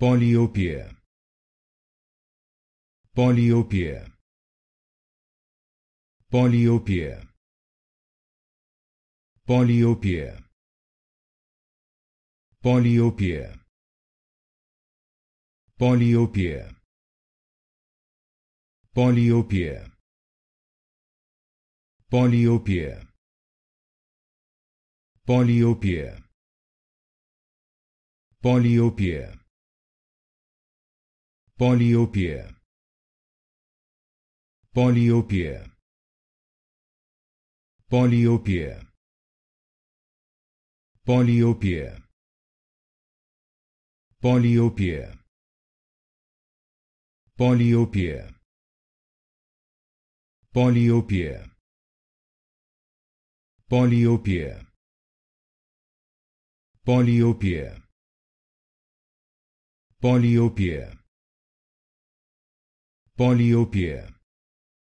Polyopia. Polyopia. Polyopia. Polyopia. Polyopia. Polyopia. Polyopia. Polyopia. Polyopia. Polyopia. Polyopia. Polyopia. Polyopia. Polyopia. Polyopia. Polyopia. Polyopia. Polyopia. Polyopia. Polyopia. Polyopia